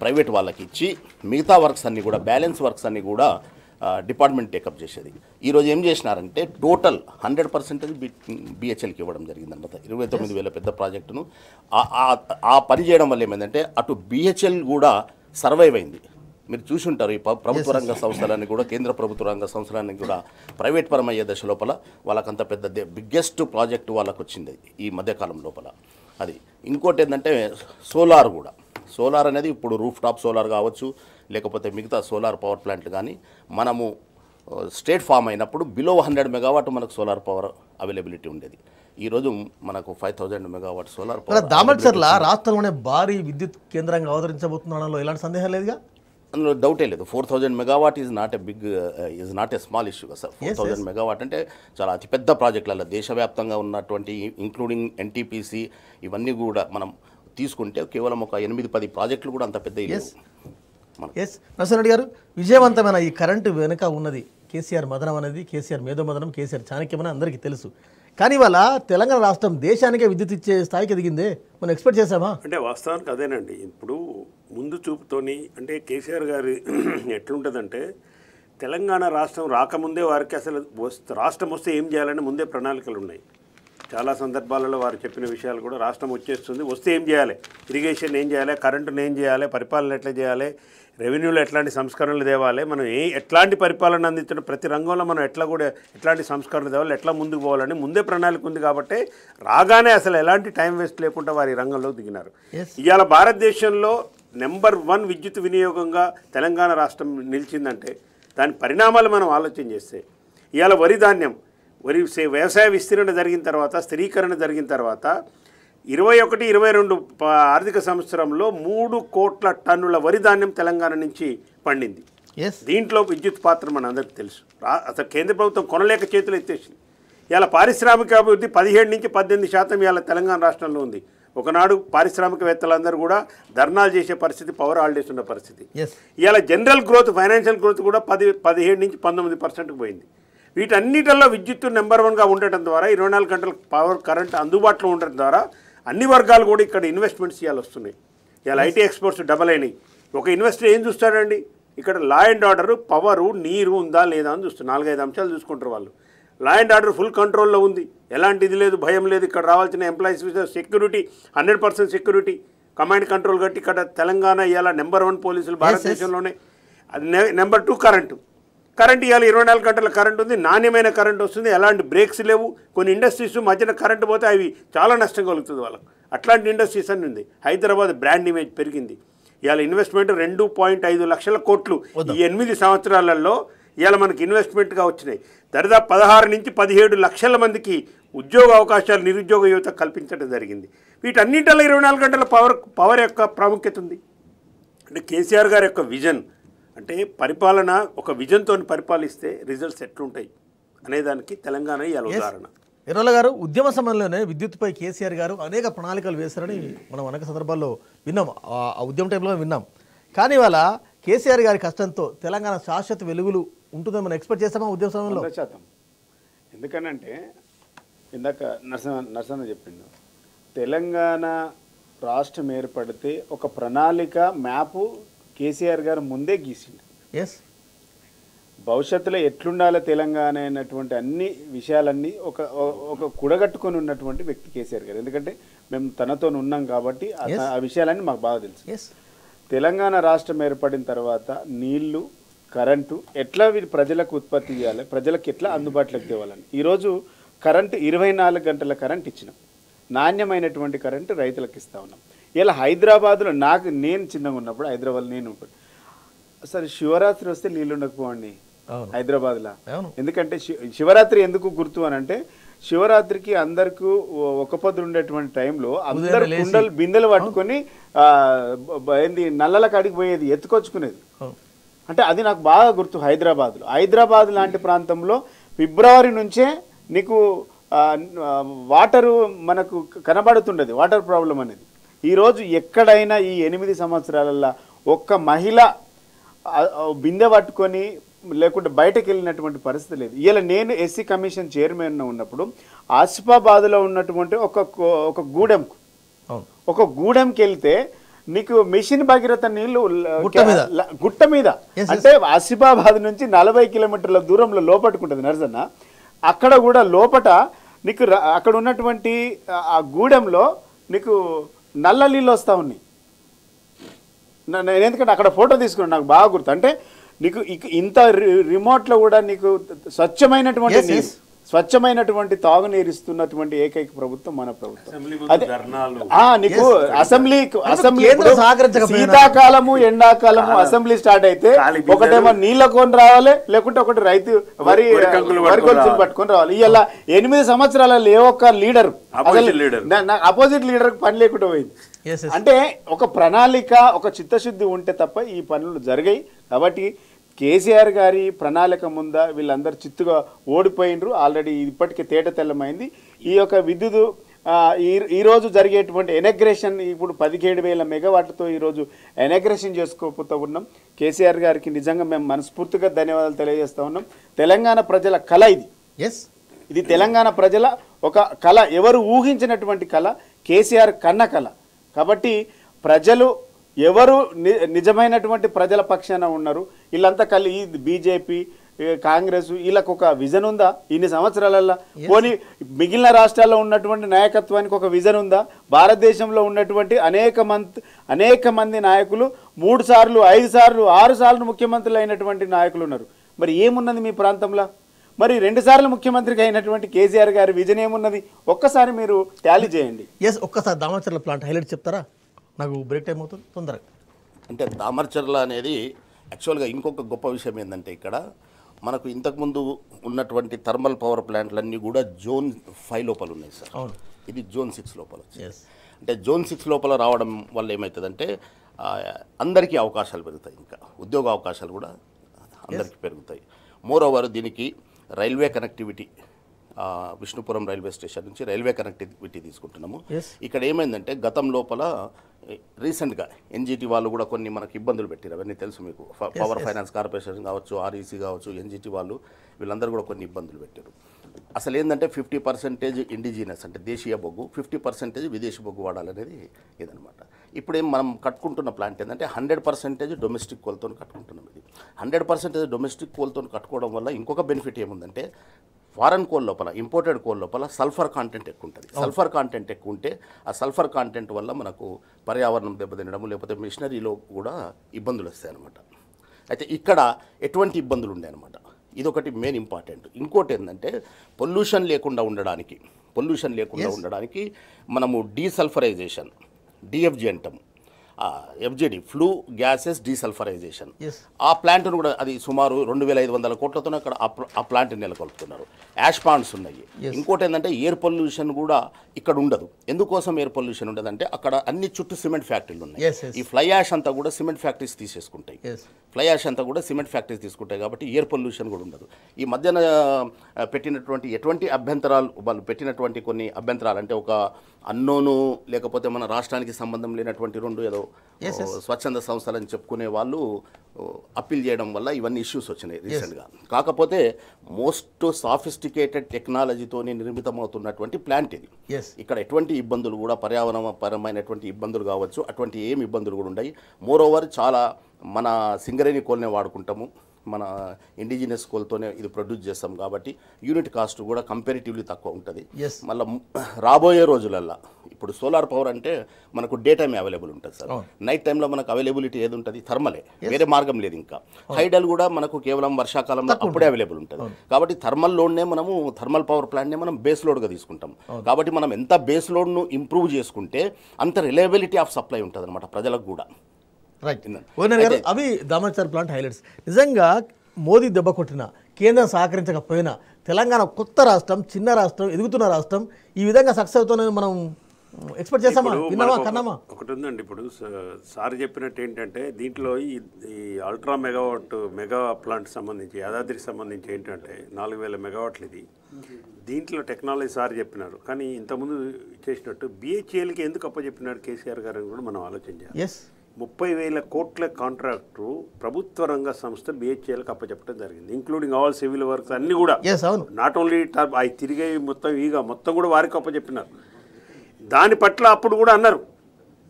ప్రైవేట్ వాళ్ళకి ఇచ్చి మిగతా వర్క్స్ అన్నీ కూడా బ్యాలెన్స్ వర్క్స్ అన్నీ కూడా డిపార్ట్మెంట్ టేకప్ చేసేది ఈరోజు ఏం చేసినారంటే టోటల్ హండ్రెడ్ పర్సెంటేజ్ బి బిహెచ్ఎల్కి ఇవ్వడం జరిగిందనమాట ఇరవై తొమ్మిది వేల పెద్ద ప్రాజెక్టును ఆ పని చేయడం వల్ల ఏమైందంటే అటు బిహెచ్ఎల్ కూడా సర్వైవ్ అయింది మీరు చూసి ఉంటారు ఈ ప్రభుత్వ రంగ సంస్థలన్నీ కూడా కేంద్ర ప్రభుత్వ రంగ సంస్థలన్నీ కూడా ప్రైవేట్ పరమయ్యే దశ లోపల వాళ్ళకంత పెద్ద బిగ్గెస్ట్ ప్రాజెక్టు వాళ్ళకు వచ్చింది ఈ మధ్యకాలం లోపల అది ఇంకోటి ఏంటంటే సోలార్ కూడా సోలార్ అనేది ఇప్పుడు రూఫ్ టాప్ సోలార్ కావచ్చు లేకపోతే మిగతా సోలార్ పవర్ ప్లాంట్లు కానీ మనము స్టేట్ ఫామ్ అయినప్పుడు బిలో హండ్రెడ్ మెగావాట్ మనకు సోలార్ పవర్ అవైలబిలిటీ ఉండేది ఈ రోజు మనకు five thousand megawatt solar power Damaracherla రాష్ట్రంలోనే భారీ విద్యుత్ కేంద్రంగా అవతరించబోతుండడంలో ఎలాంటి సందేహం లేదుగా అందులో డౌటే లేదు four thousand megawatt is not a big is not a small issue sir four thousand megawatt అంటే చాలా అతిపెద్ద ప్రాజెక్టులలో దేశవ్యాప్తంగా ఉన్నటువంటి ఇంక్లూడింగ్ ఎన్టీపీసీ ఇవన్నీ కూడా మనం తీసుకుంటే కేవలం ఒక ఎనిమిది పది ప్రాజెక్టులు కూడా అంత పెద్ద ఎస్ నరసింహరెడ్డి గారు విజయవంతమైన ఈ కరెంటు వెనుక ఉన్నది కేసీఆర్ మదనం అనేది కేసీఆర్ మేధో మదనం కేసీఆర్ చాణక్యమని అందరికీ తెలుసు కానీ ఇవాళ తెలంగాణ రాష్ట్రం దేశానికే విద్యుత్ ఇచ్చే స్థాయికి ఎదిగిందే మనం ఎక్స్పెక్ట్ చేసామా అంటే వాస్తవానికి అదేనండి ఇప్పుడు ముందు చూపుతోని అంటే కేసీఆర్ గారి ఎట్లుంటుందంటే తెలంగాణ రాష్ట్రం రాకముందే వారికి అసలు రాష్ట్రం వస్తే ఏం చేయాలని ముందే ప్రణాళికలు ఉన్నాయి చాలా సందర్భాలలో వారు చెప్పిన విషయాలు కూడా రాష్ట్రం వచ్చేస్తుంది వస్తే ఏం చేయాలి ఇరిగేషన్ ఏం చేయాలి కరెంటును ఏం చేయాలి పరిపాలన ఎట్లా చేయాలి రెవెన్యూలో ఎట్లాంటి సంస్కరణలు తేవాలి మనం ఏ ఎట్లాంటి పరిపాలన అందించిన ప్రతి రంగంలో మనం ఎట్లా కూడా ఎట్లాంటి సంస్కరణలు తేవాలి ఎట్లా ముందుకు పోవాలని ముందే ప్రణాళిక ఉంది కాబట్టి రాగానే అసలు ఎలాంటి టైం వేస్ట్ లేకుండా వారి రంగంలో దిగినారు ఇవాళ భారతదేశంలో నెంబర్ వన్ విద్యుత్ వినియోగంగా తెలంగాణ రాష్ట్రం నిలిచిందంటే దాని పరిణామాలు మనం ఆలోచన చేస్తే ఇవాళ వరి ధాన్యం వరి వ్యవసాయ విస్తీరణ జరిగిన తర్వాత స్థిరీకరణ జరిగిన తర్వాత ఇరవై ఒకటి ఇరవై రెండు ఆర్థిక సంవత్సరంలో మూడు కోట్ల టన్నుల వరి ధాన్యం తెలంగాణ నుంచి పండింది దీంట్లో విద్యుత్ పాత్ర మన అందరికీ తెలుసు అసలు కేంద్ర ప్రభుత్వం కొనలేక చేతులు ఎత్తేసింది ఇలా పారిశ్రామిక అభివృద్ధి పదిహేడు నుంచి పద్దెనిమిది శాతం ఇవాళ తెలంగాణ రాష్ట్రంలో ఉంది ఒకనాడు పారిశ్రామికవేత్తలందరూ కూడా ధర్నాలు చేసే పరిస్థితి పవర్ హాలిడేస్ ఉన్న పరిస్థితి ఇవాళ జనరల్ గ్రోత్ ఫైనాన్షియల్ గ్రోత్ కూడా పది పదిహేడు నుంచి పంతొమ్మిది పర్సెంట్కి పోయింది వీటన్నిటిలో విద్యుత్తు నెంబర్ వన్గా ఉండటం ద్వారా ఇరవై నాలుగు గంటల పవర్ కరెంట్ అందుబాటులో ఉండటం ద్వారా అన్ని వర్గాలు కూడా ఇక్కడ ఇన్వెస్ట్మెంట్స్ చేయాలి వస్తున్నాయి ఇలా ఐటీ ఎక్స్పోర్ట్స్ డబల్ అయినాయి ఒక ఇన్వెస్టర్ ఏం చూస్తాడండి ఇక్కడ లా అండ్ ఆర్డర్ పవరు నీరు ఉందా లేదా అని చూస్తారు నాలుగైదు అంశాలు చూసుకుంటారు వాళ్ళు లా అండ్ ఆర్డర్ ఫుల్ కంట్రోల్లో ఉంది ఎలాంటి ఇది లేదు భయం లేదు ఇక్కడ రావాల్సిన employees security hundred percent security command control కట్టి ఇక్కడ తెలంగాణ ఇవాళ నెంబర్ వన్ పోలీసులు భారతదేశంలోనే అది నెంబర్ టూ కరెంటు కరెంట్ ఇవాళ ఇరవై నాలుగు గంటల కరెంట్ ఉంది నాణ్యమైన కరెంట్ వస్తుంది ఎలాంటి బ్రేక్స్ లేవు కొన్ని ఇండస్ట్రీస్ మధ్యన కరెంట్ పోతే అవి చాలా నష్టం కలుగుతుంది వాళ్ళకు అట్లాంటి ఇండస్ట్రీస్ అని ఉంది హైదరాబాద్ బ్రాండ్ ఇమేజ్ పెరిగింది ఇవాళ ఇన్వెస్ట్మెంట్ రెండు పాయింట్ ఐదు లక్షల కోట్లు ఈ ఎనిమిది సంవత్సరాలలో ఇవాళ మనకి ఇన్వెస్ట్మెంట్గా వచ్చినాయి దాదాపు పదహారు నుంచి పదిహేడు లక్షల మందికి ఉద్యోగ అవకాశాలు నిరుద్యోగ యువత కల్పించడం జరిగింది వీటన్నింటిలో ఇరవై నాలుగు గంటల పవర్ పవర్ యొక్క ప్రాముఖ్యత ఉంది అంటే కేసీఆర్ గారి యొక్క విజన్ అంటే పరిపాలన ఒక విజన్తో పరిపాలిస్తే రిజల్ట్స్ ఎట్లుంటాయి అనేదానికి తెలంగాణ ఇవాళ ఉదాహరణ ఎర్రల గారు ఉద్యమ సమయంలోనే విద్యుత్పై కేసీఆర్ గారు అనేక ప్రణాళికలు వేశారని మనం అనేక సందర్భాల్లో విన్నాం ఆ ఉద్యమ టైంలో విన్నాం కానీ ఇవాళ కేసీఆర్ గారి కష్టంతో తెలంగాణ శాశ్వత వెలుగులు ఉంటుందని మనం ఎక్స్పెక్ట్ చేస్తామా ఉద్యమ సమయంలో ఎందుకనంటే ఇందాక నరస నరసన చెప్పిండు తెలంగాణ రాష్ట్రం ఏర్పడితే ఒక ప్రణాళిక మ్యాపు కేసీఆర్ గారు ముందే గీసిండు ఎస్ భవిష్యత్తులో ఎట్లుండాలో తెలంగాణ అయినటువంటి అన్ని విషయాలన్నీ ఒక ఒక కుడగట్టుకుని ఉన్నటువంటి వ్యక్తి కేసీఆర్ గారు ఎందుకంటే మేము తనతో ఉన్నాం కాబట్టి ఆ విషయాలన్నీ మాకు బాగా తెలుసు తెలంగాణ రాష్ట్రం ఏర్పడిన తర్వాత నీళ్లు కరెంటు ఎట్లా వీళ్ళు ప్రజలకు ఉత్పత్తి చేయాలి ప్రజలకు ఎట్లా అందుబాటులోకి తేవాలని ఈరోజు కరెంటు ఇరవై నాలుగు గంటల కరెంట్ ఇచ్చినాం నాణ్యమైనటువంటి కరెంటు రైతులకు ఇస్తా ఉన్నాం ఇలా హైదరాబాద్లో నాకు నేను చిన్నగా ఉన్నప్పుడు హైదరాబాద్ నేను సరే శివరాత్రి వస్తే నీళ్ళు ఉండకపోండి హైదరాబాద్లో ఎందుకంటే శివరాత్రి ఎందుకు గుర్తు అని అంటే శివరాత్రికి అందరికీ ఒక పొద్దు ఉండేటువంటి టైంలో అందరు కుండలు బిందెలు పట్టుకొని ఏంది నల్లల కాడికి పోయేది ఎత్తుకొచ్చుకునేది అంటే అది నాకు బాగా గుర్తు హైదరాబాద్లో హైదరాబాద్ లాంటి ప్రాంతంలో ఫిబ్రవరి నుంచే నీకు వాటరు మనకు కనబడుతుండేది వాటర్ ప్రాబ్లం అనేది ఈరోజు ఎక్కడైనా ఈ ఎనిమిది సంవత్సరాలల్లో ఒక్క మహిళ బిందె పట్టుకొని లేకుంటే బయటకు వెళ్ళినటువంటి పరిస్థితి లేదు ఇలా నేను ఎస్సీ కమిషన్ చైర్మన్ ఉన్నప్పుడు ఆసిఫాబాద్లో ఉన్నటువంటి ఒక ఒక గూడెం ఒక గూడెంకి వెళ్తే నీకు మిషన్ భగీరథ నీళ్లు గుట్ట మీద అంటే ఆసిఫాబాద్ నుంచి నలభై కిలోమీటర్ల దూరంలో లోపట్టుకుంటుంది నరసన్న అక్కడ కూడా లోపట నీకు అక్కడ ఉన్నటువంటి ఆ గూడెంలో నీకు నల్ల నీళ్ళు వస్తూ ఉన్నాయి నేను ఎందుకంటే అక్కడ ఫోటో తీసుకున్నాను నాకు బాగా గుర్తు అంటే నీకు ఇంత రిమోట్లో కూడా నీకు స్వచ్ఛమైనటువంటి స్వచ్ఛమైనటువంటి తాగునీరు ఇస్తున్నటువంటి ఏకైక ప్రభుత్వం మన ప్రభుత్వం నీకు అసెంబ్లీ అసెంబ్లీ శీతాకాలము ఎండాకాలము అసెంబ్లీ స్టార్ట్ అయితే ఒకటేమో నీళ్ళ కొని రావాలి లేకుంటే ఒకటి రైతు వరి వరికొలుసులు పట్టుకొని రావాలి ఇవాళ ఎనిమిది సంవత్సరాలలో ఏ ఒక్క లీడర్ అపోజిట్ లీడర్ పని లేకుండా పోయింది అంటే ఒక ప్రణాళిక ఒక చిత్తశుద్ధి ఉంటే తప్ప ఈ పనులు జరిగాయి కాబట్టి కేసీఆర్ గారి ప్రణాళిక ముందా వీళ్ళందరూ చిత్తుగా ఓడిపోయినరు ఆల్రెడీ ఇప్పటికే తేట తెల్లమైంది ఈ యొక్క విద్యుత్ ఈ ఈరోజు జరిగేటువంటి ఎనగ్రేషన్ ఇప్పుడు పదిహేడు వేల మెగావాట్లతో ఈరోజు ఎనగ్రేషన్ చేసుకోపోతూ ఉన్నాం కేసీఆర్ గారికి నిజంగా మేము మనస్ఫూర్తిగా ధన్యవాదాలు తెలియజేస్తూ ఉన్నాం తెలంగాణ ప్రజల కళ ఇది ఎస్ ఇది తెలంగాణ ప్రజల ఒక కళ ఎవరు ఊహించినటువంటి కళ కేసీఆర్ కన్న కళ కాబట్టి ప్రజలు ఎవరు నిజమైనటువంటి ప్రజల పక్షాన ఉన్నారు వీళ్ళంతా కలి బీజేపీ కాంగ్రెస్ వీళ్ళకు ఒక విజన్ ఉందా ఇన్ని సంవత్సరాలల్లో పోని మిగిలిన రాష్ట్రాల్లో ఉన్నటువంటి నాయకత్వానికి ఒక విజన్ ఉందా భారతదేశంలో ఉన్నటువంటి అనేక మంత్ అనేక మంది నాయకులు మూడు సార్లు ఐదు సార్లు ఆరు సార్లు ముఖ్యమంత్రులు అయినటువంటి నాయకులు ఉన్నారు మరి ఏమున్నది మీ ప్రాంతంలో మరి రెండు సార్లు ముఖ్యమంత్రికి అయినటువంటి కేసీఆర్ గారి విజన్ ఏమున్నది ఒక్కసారి మీరు ట్యాలీ చేయండి ఎస్ ఒక్కసారి దామచర్ల ప్లాంట్ హైలైట్ చెప్తారా నాకు బ్రేక్ టైం అవుతుంది తొందరగా అంటే దామర్చర్ల అనేది యాక్చువల్గా ఇంకొక గొప్ప విషయం ఏంటంటే ఇక్కడ మనకు ఇంతకుముందు ఉన్నటువంటి థర్మల్ పవర్ ప్లాంట్లన్నీ కూడా జోన్ ఫైవ్ లోపల ఉన్నాయి సార్ ఇది జోన్ సిక్స్ లోపల అంటే జోన్ సిక్స్ లోపల రావడం వల్ల ఏమవుతుందంటే అందరికీ అవకాశాలు పెరుగుతాయి ఇంకా ఉద్యోగ అవకాశాలు కూడా అందరికీ పెరుగుతాయి మోర్ ఓవర్ దీనికి railway connectivity Vishnupuram railway station నుంచి రైల్వే కనెక్టివిటీ తీసుకుంటున్నాము ఇక్కడ ఏమైందంటే గతం లోపల రీసెంట్గా ఎన్జిటి వాళ్ళు కూడా కొన్ని మనకి ఇబ్బందులు పెట్టారు అవన్నీ తెలుసు మీకు పవర్ ఫైనాన్స్ కార్పొరేషన్ కావచ్చు ఆర్ఈసీ e కావచ్చు ఎన్జిటి వాళ్ళు వీళ్ళందరూ కూడా కొన్ని ఇబ్బందులు పెట్టారు అసలు ఏంటంటే ఫిఫ్టీ పర్సెంటేజ్ ఇండిజినస్ అంటే దేశీయ బొగ్గు ఫిఫ్టీ పర్సెంటేజ్ విదేశీ బొగ్గు వాడాలనేది ఇదనమాట ఇప్పుడేం మనం కట్టుకుంటున్న ప్లాంట్ ఏంటంటే హండ్రెడ్ పర్సెంటేజ్ డొమెస్టిక్ కోల్తో కట్టుకుంటున్నాం ఇది హండ్రెడ్ పర్సెంటేజ్ డొమెస్టిక్ కోల్తో కట్టుకోవడం వల్ల ఇంకొక బెనిఫిట్ ఏముందంటే ఫారెన్ కోల్ లోపల ఇంపోర్టెడ్ కోల్ లోపల సల్ఫర్ కాంటెంట్ ఎక్కువ ఉంటుంది సల్ఫర్ కాంటెంట్ ఎక్కువ ఉంటే ఆ సల్ఫర్ కాంటెంట్ వల్ల మనకు పర్యావరణం దెబ్బతినడం లేకపోతే మిషనరీలో కూడా ఇబ్బందులు వస్తాయి అనమాట అయితే ఇక్కడ ఎటువంటి ఇబ్బందులు ఉన్నాయన్నమాట ఇదొకటి మెయిన్ ఇంపార్టెంట్ ఇంకోటి ఏంటంటే పొల్యూషన్ లేకుండా ఉండడానికి పొల్యూషన్ లేకుండా ఉండడానికి మనము డీసల్ఫరైజేషన్ డిఎఫ్జి అంటాము ఎంజేడి ఫ్లూ గ్యాసెస్ డీసల్ఫరైజేషన్ ఆ ప్లాంట్ను కూడా అది సుమారు రెండు వేల ఐదు వందల కోట్లతోనే అక్కడ ఆ ప్లాంట్ నెలకొల్పుతున్నారు యాష్ పాండ్స్ ఉన్నాయి ఇంకోటి ఏంటంటే ఎయిర్ పొల్యూషన్ కూడా ఇక్కడ ఉండదు ఎందుకోసం ఎయిర్ పొల్యూషన్ ఉండదు అంటే అక్కడ అన్ని చుట్టూ సిమెంట్ ఫ్యాక్టరీలు ఉన్నాయి ఈ ఫ్లై యాష్ అంతా కూడా సిమెంట్ ఫ్యాక్టరీస్ తీసేసుకుంటాయి ఫ్లై యాష్ అంతా కూడా సిమెంట్ ఫ్యాక్టరీస్ తీసుకుంటాయి కాబట్టి ఎయిర్ పొల్యూషన్ కూడా ఉండదు ఈ మధ్యన పెట్టినటువంటి ఎటువంటి అభ్యంతరాలు వాళ్ళు పెట్టినటువంటి కొన్ని అభ్యంతరాలు అంటే ఒక అన్నోను లేకపోతే మన రాష్ట్రానికి సంబంధం లేనటువంటి రెండు ఏదో స్వచ్ఛంద సంస్థలు అని చెప్పుకునే వాళ్ళు అప్పీల్ చేయడం వల్ల ఇవన్నీ ఇష్యూస్ వచ్చినాయి రీసెంట్గా కాకపోతే మోస్ట్ సాఫిస్టికేటెడ్ టెక్నాలజీతో నిర్మితమవుతున్నటువంటి ప్లాంట్ ఇది ఇక్కడ ఎటువంటి ఇబ్బందులు కూడా పర్యావరణ పరమైనటువంటి ఇబ్బందులు కావచ్చు అటువంటి ఏమి ఇబ్బందులు కూడా ఉన్నాయి మోరోవర్ చాలా మన సింగరేణి కోల్నే వాడుకుంటాము మన ఇండిజినస్ కోల్తోనే ఇది ప్రొడ్యూస్ చేస్తాం కాబట్టి యూనిట్ కాస్ట్ కూడా కంపారిటివ్లీ తక్కువ ఉంటుంది మళ్ళీ రాబోయే రోజులల్లో ఇప్పుడు సోలార్ పవర్ అంటే మనకు డే టైం అవైలబుల్ ఉంటుంది సార్ నైట్ టైంలో మనకు అవైలబిలిటీ ఏది ఉంటుంది థర్మలే వేరే మార్గం లేదు ఇంకా హైడల్ కూడా మనకు కేవలం వర్షాకాలంలో అప్పుడే అవైలబుల్ ఉంటుంది కాబట్టి థర్మల్ లోడ్నే మనము థర్మల్ పవర్ ప్లాంట్నే మనం బేస్ లోడ్గా తీసుకుంటాం కాబట్టి మనం ఎంత బేస్ లోడ్ను ఇంప్రూవ్ చేసుకుంటే అంత రిలయబిలిటీ ఆఫ్ సప్లై ఉంటుంది అనమాట ప్రజలకు కూడా అవి దామోచర్ ప్లాంట్ హైలైట్స్ నిజంగా మోదీ దెబ్బ కొట్టిన కేంద్రం సహకరించకపోయినా తెలంగాణ కొత్త రాష్ట్రం చిన్న రాష్ట్రం ఎదుగుతున్న రాష్ట్రం ఈ విధంగా సక్సెస్ అవుతుందని మనం ఎక్స్పెక్ట్ చేస్తామా ఒకటి ఉందండి ఇప్పుడు సార్ చెప్పినట్టు ఏంటంటే దీంట్లో ఈ అల్ట్రా మెగావాట్ మెగా ప్లాంట్ సంబంధించి యాదాద్రికి సంబంధించి ఏంటంటే నాలుగు వేల మెగావాట్లు ఇది దీంట్లో టెక్నాలజీ సార్ చెప్పినారు కానీ ఇంతకుముందు చేసినట్టు బిహెచ్ఎల్కి ఎందుకు అప్పచెప్పినారు కేసీఆర్ గారు అని కూడా మనం ఆలోచించాలి ఎస్ ముప్పై వేల కోట్ల కాంట్రాక్టు ప్రభుత్వ రంగ సంస్థ బిహెచ్ఏలకు అప్పచెప్పడం జరిగింది ఇంక్లూడింగ్ ఆల్ సివిల్ వర్క్స్ అన్ని కూడా నాట్ ఓన్లీ టర్బ్ అవి తిరిగే మొత్తం ఈగా మొత్తం కూడా వారికి అప్పచెప్పినారు దాని పట్ల అప్పుడు కూడా అన్నారు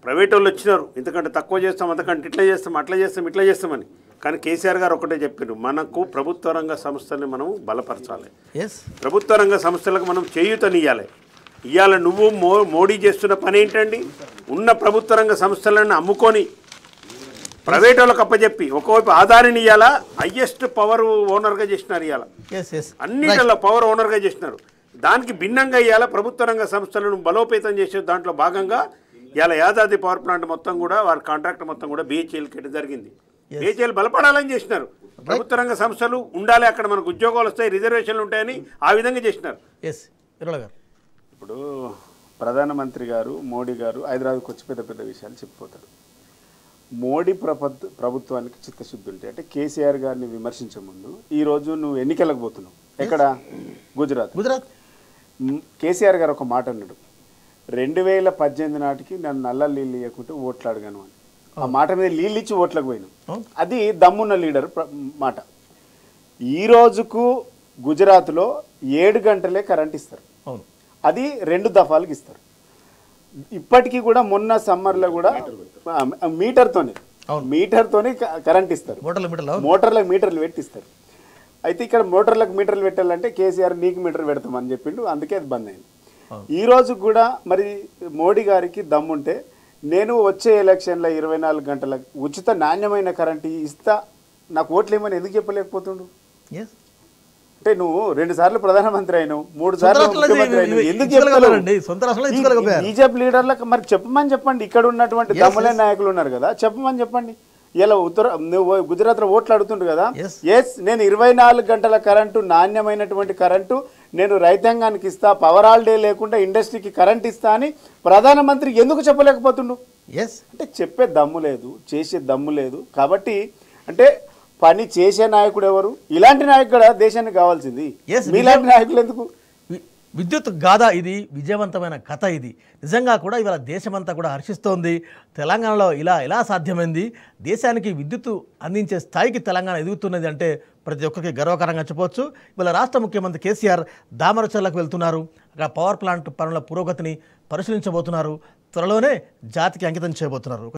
ప్రైవేట్ వాళ్ళు వచ్చినారు ఎందుకంటే తక్కువ చేస్తాం అంతకంటే ఇట్లా చేస్తాం అట్లా చేస్తాం ఇట్లా చేస్తామని కానీ కేసీఆర్ గారు ఒకటే చెప్పారు మనకు ప్రభుత్వ రంగ సంస్థల్ని మనం బలపరచాలి ప్రభుత్వ రంగ సంస్థలకు మనం చేయుతనియాలి ఇవాళ నువ్వు మో మోడీ చేస్తున్న పని ఏంటండి ఉన్న ప్రభుత్వ రంగ సంస్థలను అమ్ముకొని ప్రైవేట్ వాళ్ళకి అప్పచెప్పి ఒకవైపు ఆధారిని ఇవ్వాలా హయ్యెస్ట్ పవర్ ఓనర్గా చేసినారు ఇవాళ అన్నిటిలో పవర్ ఓనర్గా చేసినారు దానికి భిన్నంగా ఇవాళ ప్రభుత్వ రంగ సంస్థలను బలోపేతం చేసే దాంట్లో భాగంగా ఇవాళ యాదాద్రి పవర్ ప్లాంట్ మొత్తం కూడా వారి కాంట్రాక్ట్ మొత్తం కూడా బీహెచ్ఎల్ ఇవ్వడం జరిగింది బీహెచ్ఎల్ బలపడాలని చేసినారు ప్రభుత్వ రంగ సంస్థలు ఉండాలి అక్కడ మనకు ఉద్యోగాలు వస్తాయి రిజర్వేషన్లు ఉంటాయని ఆ విధంగా చేసినారు ఎస్ గారు ఇప్పుడు ప్రధానమంత్రి గారు మోడీ గారు హైదరాబాద్కి వచ్చి పెద్ద పెద్ద విషయాలు చెప్పిపోతారు మోడీ ప్రభుత్వానికి చిత్తశుద్ధి ఉంటే అంటే కేసీఆర్ గారిని విమర్శించే ముందు ఈరోజు నువ్వు ఎన్నికలకు పోతున్నావు ఎక్కడ గుజరాత్ గుజరాత్ కేసీఆర్ గారు ఒక మాట అన్నాడు రెండు వేల పద్దెనిమిది నాటికి నన్ను నల్ల నీళ్ళు ఇవ్వకుంటే ఓట్లు అడగాను అని ఆ మాట మీద నీళ్ళు ఇచ్చి ఓట్లకు పోయినాం అది దమ్మున్న లీడర్ మాట ఈ రోజుకు గుజరాత్లో ఏడు గంటలే కరెంట్ ఇస్తారు అది రెండు దఫాలకు ఇస్తారు ఇప్పటికీ కూడా మొన్న సమ్మర్లో కూడా మీటర్తోనే మీటర్తోనే కరెంట్ ఇస్తారు మోటార్లకు మీటర్లు పెట్టిస్తారు అయితే ఇక్కడ మోటార్లకు మీటర్లు పెట్టాలంటే కేసీఆర్ నీకు మీటర్ పెడతామని చెప్పిండు అందుకే అది బంద్ అయింది రోజు కూడా మరి మోడీ గారికి దమ్ముంటే నేను వచ్చే ఎలక్షన్లో ఇరవై నాలుగు గంటల ఉచిత నాణ్యమైన కరెంట్ ఇస్తా నాకు ఓట్లు ఏమని ఎందుకు చెప్పలేకపోతుండు అంటే నువ్వు రెండు సార్లు ప్రధానమంత్రి అయినావు మూడు సార్లు ఎందుకు బీజేపీ లీడర్లకు మరి చెప్పమని చెప్పండి ఇక్కడ ఉన్నటువంటి దమ్ములే నాయకులు ఉన్నారు కదా చెప్పమని చెప్పండి ఇలా ఉత్తర నువ్వు గుజరాత్లో ఓట్లు అడుగుతుండ్రు కదా ఎస్ నేను ఇరవై నాలుగు గంటల కరెంటు నాణ్యమైనటువంటి కరెంటు నేను రైతాంగానికి ఇస్తా పవర్ ఆల్ డే లేకుండా ఇండస్ట్రీకి కరెంట్ ఇస్తా అని ప్రధానమంత్రి ఎందుకు చెప్పలేకపోతుండు ఎస్ అంటే చెప్పే దమ్ము లేదు చేసే దమ్ము లేదు కాబట్టి అంటే పని చేసే నాయకుడు ఎవరు ఇలాంటి నాయకుడు దేశానికి కావాల్సింది మీలాంటి నాయకులు ఎందుకు విద్యుత్ గాథ ఇది విజయవంతమైన కథ ఇది నిజంగా కూడా ఇవాళ దేశమంతా కూడా హర్షిస్తోంది తెలంగాణలో ఇలా ఎలా సాధ్యమైంది దేశానికి విద్యుత్ అందించే స్థాయికి తెలంగాణ ఎదుగుతున్నది అంటే ప్రతి ఒక్కరికి గర్వకరంగా చెప్పవచ్చు ఇవాళ రాష్ట్ర ముఖ్యమంత్రి కేసీఆర్ దామరచర్లకు వెళ్తున్నారు అక్కడ పవర్ ప్లాంట్ పనుల పురోగతిని పరిశీలించబోతున్నారు త్వరలోనే జాతికి అంకితం చేయబోతున్నారు